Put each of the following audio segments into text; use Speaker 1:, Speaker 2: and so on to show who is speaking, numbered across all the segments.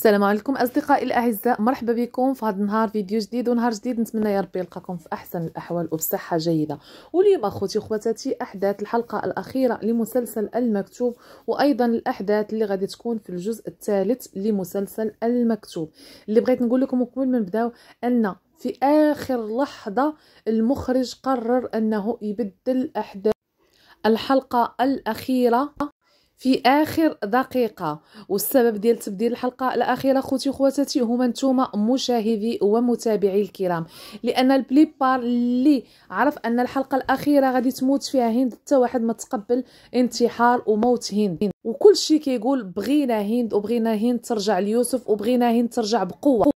Speaker 1: السلام عليكم اصدقائي الاعزاء مرحبا بكم في هذا النهار فيديو جديد ونهار جديد نتمنى يا ربي يلقاكم في احسن الاحوال وبصحه جيده واليوم اخوتي وخواتاتي احداث الحلقه الاخيره لمسلسل المكتوب وايضا الاحداث اللي غادي تكون في الجزء الثالث لمسلسل المكتوب اللي بغيت نقول لكم قبل ما نبداو ان في اخر لحظه المخرج قرر انه يبدل احداث الحلقه الاخيره في اخر دقيقه والسبب ديال تبديل الحلقه الاخيره خوتي وخواتاتي هما نتوما مشاهدي ومتابعي الكرام لان البليبار اللي عرف ان الحلقه الاخيره غادي تموت فيها هند حتى واحد ما تقبل انتحار وموت هند وكل شيء كيقول بغينا هند وبغينا هند ترجع ليوسف وبغينا هند ترجع بقوه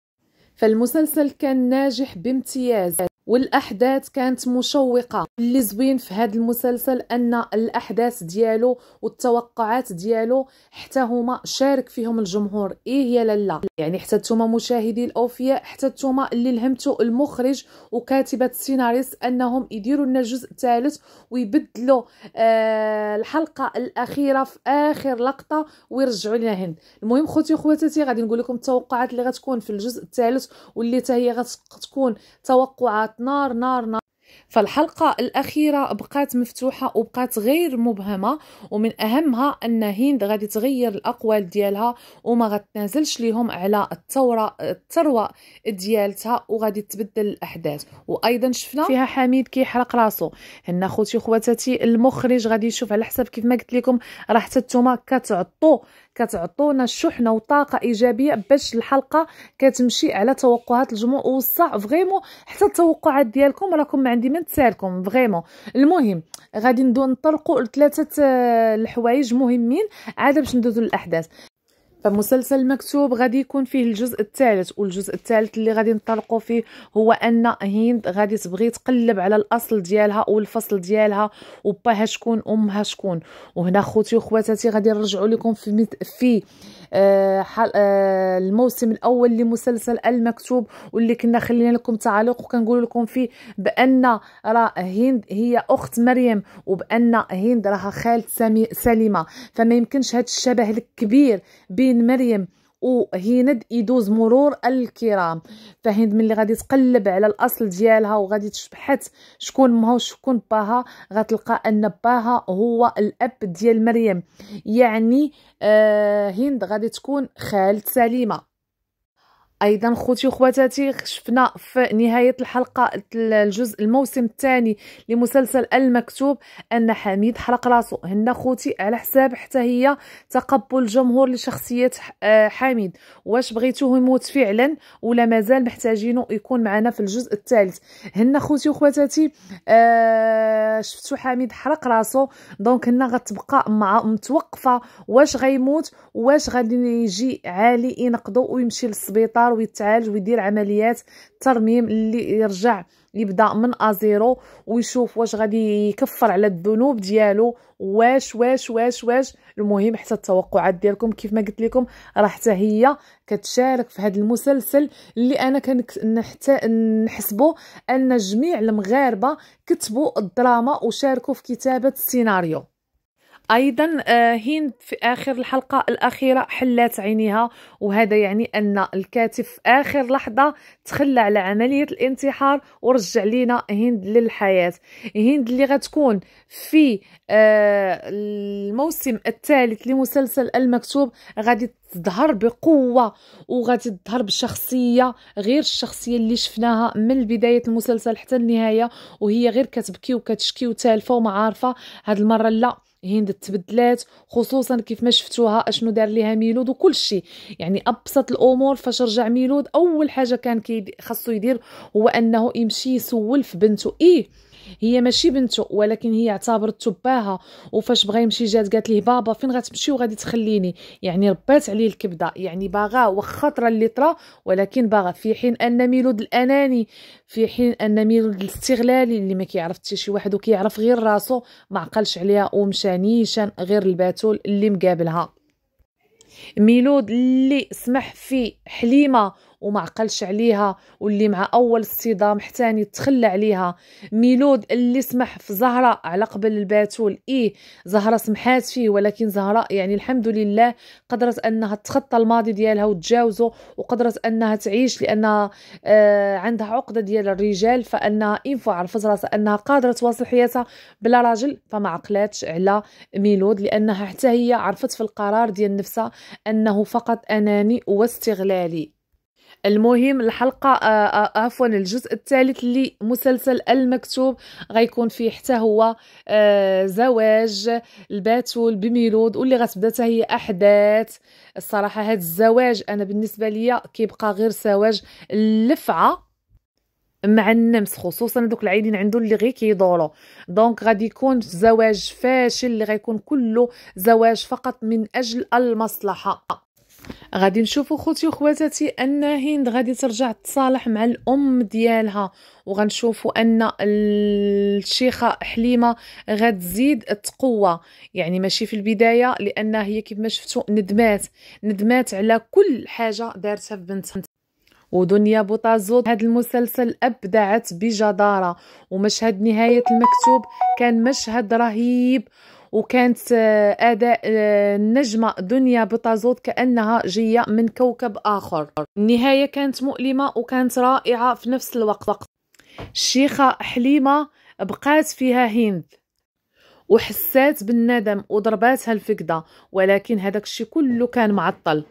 Speaker 1: فالمسلسل كان ناجح بامتياز والاحداث كانت مشوقه اللي زوين في هذا المسلسل ان الاحداث ديالو والتوقعات ديالو حتى هما شارك فيهم الجمهور ايه يا لالا يعني حتى نتوما مشاهدي الاوفياء حتى نتوما اللي لهمتوا المخرج وكاتبه السيناريست انهم يديروا لنا الجزء الثالث ويبدلوا آه الحلقه الاخيره في اخر لقطه ويرجعوا لنا هند المهم خوتي وخواتاتي غادي نقول لكم التوقعات اللي غتكون في الجزء الثالث واللي حتى هي غتكون توقعات بقات نار نار نار فالحلقة الأخيرة بقات مفتوحة وبقات غير مبهمة ومن أهمها أن هند غادي تغير الأقوال ديالها وما غتنازلش ليهم على الثورة الثروة ديالتها وغادي تبدل الأحداث وأيضا شفنا فيها حميد كيحرق راسو هنا خوتي خواتاتي المخرج غادي يشوف على حسب كيف ما قلت لكم راه حتى نتوما كتعطوا كتعطونا الشحنه وطاقه ايجابيه باش الحلقه كتمشي على توقعات الجمهور وصح فريمون حتى التوقعات ديالكم راكم ما عندي ما نتسالكم فريمون المهم غادي ندو نطرقوا لثلاثه آه، الحوايج مهمين عاد باش ندوزو للاحداث فمسلسل مكتوب غادي يكون فيه الجزء الثالث والجزء الثالث اللي غادي نطلقوا فيه هو ان هند غادي تبغي تقلب على الاصل ديالها والفصل ديالها وباها شكون امها شكون وهنا خوتي وخواتاتي غادي نرجعوا لكم في في آه، آه، الموسم الاول لمسلسل المكتوب واللي كنا خلينا لكم تعليق وكنقول لكم فيه بان راه هند هي اخت مريم وبان هند راها خالت سليمه فما يمكنش هذا الشبه الكبير بين مريم وهند يدوز مرور الكرام فهند ملي غادي تقلب على الاصل ديالها وغادي تشبحت شكون مها وشكون باها غتلقى ان باها هو الاب ديال مريم يعني آه هند غادي تكون خالة سليمه ايضا خوتي وخواتاتي شفنا في نهايه الحلقه الجزء الموسم الثاني لمسلسل المكتوب ان حميد حرق راسو هنا خوتي على حساب حتى هي تقبل الجمهور لشخصيه آه، حميد واش بغيتوه يموت فعلا ولا مازال محتاجينه يكون معنا في الجزء الثالث هنا خوتي وخواتاتي آه شفتوا حميد حرق راسو دونك هنا غتبقى مع متوقفه واش غيموت واش غادي يجي عالي ينقضوا ويمشي للسبيطار الاخر ويتعالج ويدير عمليات ترميم اللي يرجع يبدا من ازيرو ويشوف واش غادي يكفر على الذنوب ديالو واش واش واش واش المهم حتى التوقعات ديالكم كيف ما قلت لكم راه حتى هي كتشارك في هذا المسلسل اللي انا كان نحسبوا ان جميع المغاربه كتبوا الدراما وشاركوا في كتابه السيناريو ايضا آه، هند في اخر الحلقه الاخيره حلات عينيها وهذا يعني ان الكاتب في اخر لحظه تخلى على عمليه الانتحار ورجع لينا هند للحياه هند اللي غتكون في آه، الموسم الثالث لمسلسل المكتوب غادي تظهر بقوه وغادي تظهر بشخصيه غير الشخصيه اللي شفناها من بدايه المسلسل حتى النهايه وهي غير كتبكي وكتشكي وتالفه وما عارفه هاد المره لا هند تبدلات خصوصا كيف ما شفتوها اشنو دار ليها ميلود وكل شيء يعني ابسط الامور فاش رجع ميلود اول حاجه كان كي خاصو يدير هو انه يمشي يسول في بنته ايه هي ماشي بنته ولكن هي اعتبرت تباها وفاش بغا يمشي جات قالت ليه بابا فين غتمشي وغادي تخليني يعني ربات عليه الكبده يعني باغا واخا طرا اللي طرا ولكن باغا في حين ان ميلود الاناني في حين ان ميل الاستغلالي اللي ما كيعرف حتى شي واحد وكيعرف غير راسو ما عقلش عليها ومشى نيشان غير الباتول اللي مقابلها ميلود اللي سمح في حليمه وما عقلش عليها واللي مع اول اصطدام حتاني تخلى عليها ميلود اللي سمح في زهره على قبل الباتول ايه زهره سمحات فيه ولكن زهره يعني الحمد لله قدرت انها تخطى الماضي ديالها وتجاوزه وقدرت انها تعيش لانها آه عندها عقده ديال الرجال فانها انفو عرفت راسها انها قادره تواصل حياتها بلا راجل فما عقلاتش على ميلود لانها حتى هي عرفت في القرار ديال نفسها انه فقط اناني واستغلالي المهم الحلقه آه، آه، عفوا الجزء الثالث لمسلسل المكتوب غيكون فيه حتى هو آه، زواج الباتول بميلود واللي غتبدا حتى هي احداث الصراحه هذا الزواج انا بالنسبه لي كيبقى غير زواج اللفعه مع النمس خصوصا دوك العيدين عنده اللي غير كيدورو دونك غادي يكون زواج فاشل اللي غيكون كله زواج فقط من اجل المصلحه غادي نشوفوا خوتي وخواتاتي ان هند غادي ترجع تصالح مع الام ديالها وغنشوفوا ان الشيخه حليمه غتزيد تقوى يعني ماشي في البدايه لان هي كيف ما شفتوا ندمات ندمات على كل حاجه دارتها في بنتها ودنيا بوطازوت هذا المسلسل ابدعت بجداره ومشهد نهايه المكتوب كان مشهد رهيب وكانت آه، اداء النجمه آه، دنيا بطازوت كانها جايه من كوكب اخر النهايه كانت مؤلمه وكانت رائعه في نفس الوقت الشيخه حليمه بقات فيها هند وحسات بالندم وضرباتها الفقده ولكن هذاك الشيء كله كان معطل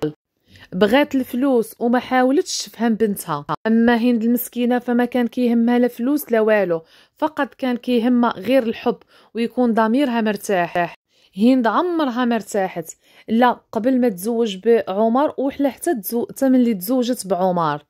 Speaker 1: بغات الفلوس وما حاولتش تفهم بنتها اما هند المسكينه فما كان كيهمها لا فلوس لا والو فقط كان كيهمها غير الحب ويكون ضميرها مرتاح هند عمرها مرتاحت لا قبل ما تزوج بعمر وحلا حتى تزو... تملي تزوجت بعمر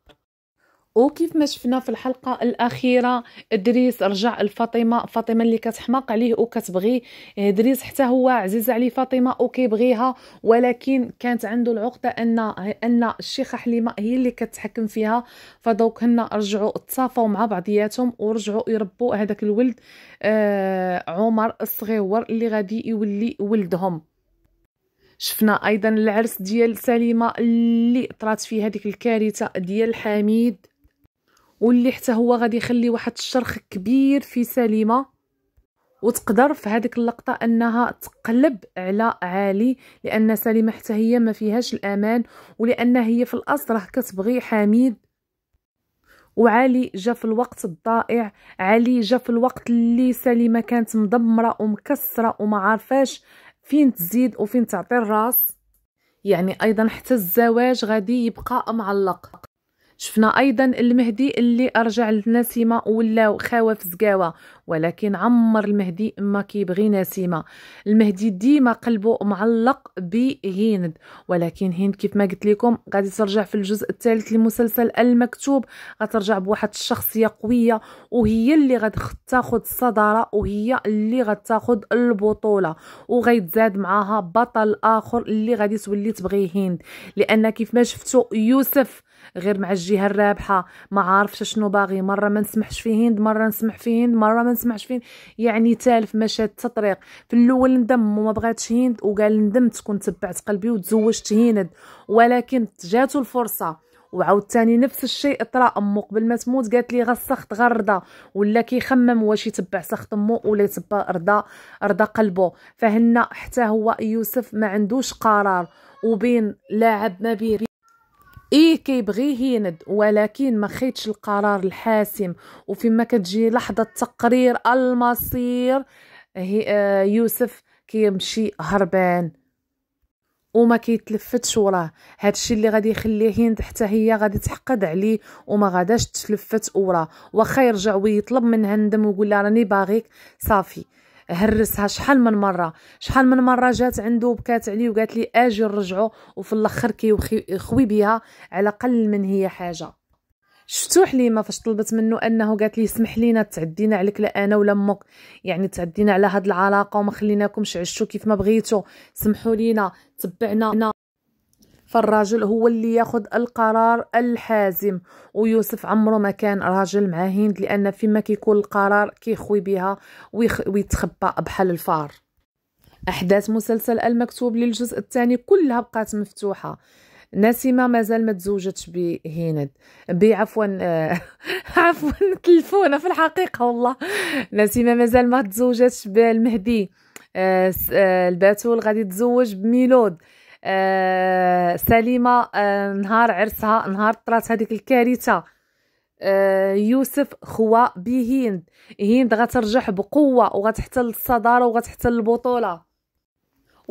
Speaker 1: وكيف ما شفنا في الحلقة الأخيرة إدريس رجع لفاطمة فاطمة اللي كتحماق عليه وكتبغي إيه، إدريس حتى هو عزيز عليه فاطمة وكيبغيها ولكن كانت عنده العقدة أن أن الشيخة حليمة هي اللي كتحكم فيها فدوك هن رجعوا تصافوا مع بعضياتهم ورجعوا يربوا هذاك الولد آه عمر الصغيور اللي غادي يولي ولدهم شفنا ايضا العرس ديال سليمه اللي طرات فيه هذيك الكارثه ديال حميد واللي حتى هو غادي يخلي واحد الشرخ كبير في سليمه وتقدر في هذيك اللقطه انها تقلب على عالي لان سليمه حتى هي ما فيهاش الامان ولان هي في الاصل راه كتبغي حميد وعلي جا في الوقت الضائع علي جا في الوقت اللي سليمه كانت مدمره ومكسره وما عارفاش فين تزيد وفين تعطي الراس يعني ايضا حتى الزواج غادي يبقى معلق شفنا ايضا المهدي اللي ارجع للنسيمه ولا في زكاوه ولكن عمر المهدي ما كيبغي نسيمه المهدي ديما قلبه معلق بهند ولكن هند كيف ما قلت لكم غادي ترجع في الجزء الثالث لمسلسل المكتوب غترجع بواحد الشخصيه قويه وهي اللي غتاخذ الصداره وهي اللي غتاخذ البطوله وغيتزاد معاها بطل اخر اللي غادي تولي تبغي هند لان كيف ما شفتوا يوسف غير مع الجهه الرابحه ما عارفش شنو باغي مره ما نسمحش في هند مره نسمح في هند مره ما تسمعش فين يعني تالف مشات تطريق في الاول ندم وما بغاتش هند وقال ندمت كون تبعت قلبي وتزوجت هند ولكن جاتو الفرصه وعاود تاني نفس الشيء طرا امو قبل ما تموت قالت لي غسخت غرضه ولا كيخمم واش يتبع سخط امو ولا يتبع رضا رضا قلبه فهنا حتى هو يوسف ما عندوش قرار وبين لاعب ما بين ايه كيبغي يند ولكن ما خيتش القرار الحاسم وفيما كتجي لحظه تقرير المصير هي آه يوسف كيمشي هربان وما كيتلفتش وراه هادشي اللي غادي يخليه هند حتى هي غادي تحقد عليه وما غاداش تلفت وراه واخا يرجع ويطلب منها ندم ويقول لها راني باغيك صافي هرسها شحال من مره شحال من مره جات عنده وبكات عليه وقالت لي اجي نرجعو وفي الاخر كيخوي بها على قل من هي حاجه شفتو حليمه فاش طلبت منه انه قالت لي سمح لينا تعدينا عليك لا انا ولا امك يعني تعدينا على هاد العلاقه وما خليناكمش عشتو كيف ما بغيتو سمحوا لينا تبعنا فالراجل هو اللي ياخذ القرار الحازم ويوسف عمره ما كان راجل مع هند لان فيما كيكون القرار كيخوي بها ويخ... ويتخبى بحال الفار احداث مسلسل المكتوب للجزء الثاني كلها بقات مفتوحه نسيمة مازال ما تزوجتش بهند بي عفوا آه، عفوا تلفونا في الحقيقة والله نسيمة مازال ما تزوجتش بالمهدي آه، آه، الباتول غادي تزوج بميلود آه سليمه آه نهار عرسها نهار طرات هذيك الكارثه آه يوسف خوا بهند هند غترجح بقوه وغتحتل الصداره وغتحتل البطوله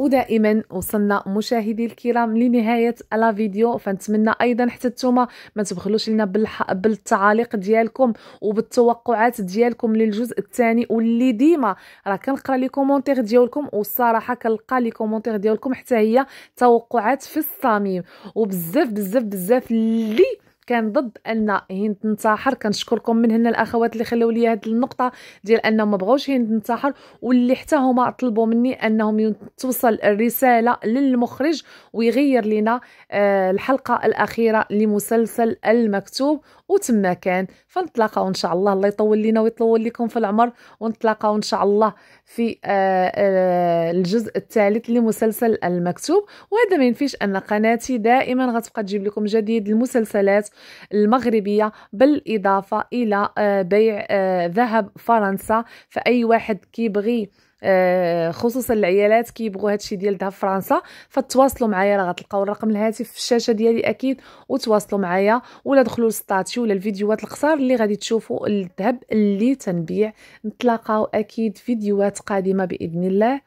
Speaker 1: ودائما وصلنا مشاهدي الكرام لنهاية فيديو فنتمنى أيضا حتى نتوما ما تبخلوش لنا بالتعاليق ديالكم وبالتوقعات ديالكم للجزء الثاني واللي ديما راه كنقرا لي كومونتير ديالكم والصراحه كنلقى لي كومونتير ديالكم حتى هي توقعات في الصميم وبزاف بزاف بزاف اللي كان ضد ان هند تنتحر كنشكركم من هنا الاخوات اللي خلاو لي هذه النقطه ديال انهم ما بغاوش هند تنتحر واللي حتى هما طلبوا مني انهم توصل الرساله للمخرج ويغير لنا آه، الحلقه الاخيره لمسلسل المكتوب وتما كان فنتلاقاو ان شاء الله الله يطول لينا ويطول لكم في العمر ونتلاقاو ان شاء الله في آه، آه، الجزء الثالث لمسلسل المكتوب وهذا ما ينفيش ان قناتي دائما غتبقى تجيب لكم جديد المسلسلات المغربيه بالاضافه الى آه، بيع ذهب فرنسا فاي واحد كيبغي آه، خصوصا العيالات كيبغوا هادشي ديال ذهب فرنسا فتواصلوا معايا راه غتلقاو الرقم الهاتف في الشاشه ديالي اكيد وتواصلوا معايا ولا دخلوا للستاتي ولا الفيديوهات القصار اللي غادي تشوفوا الذهب اللي تنبيع نتلاقاو اكيد فيديوهات قادمه باذن الله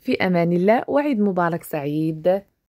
Speaker 1: في امان الله وعيد مبارك سعيد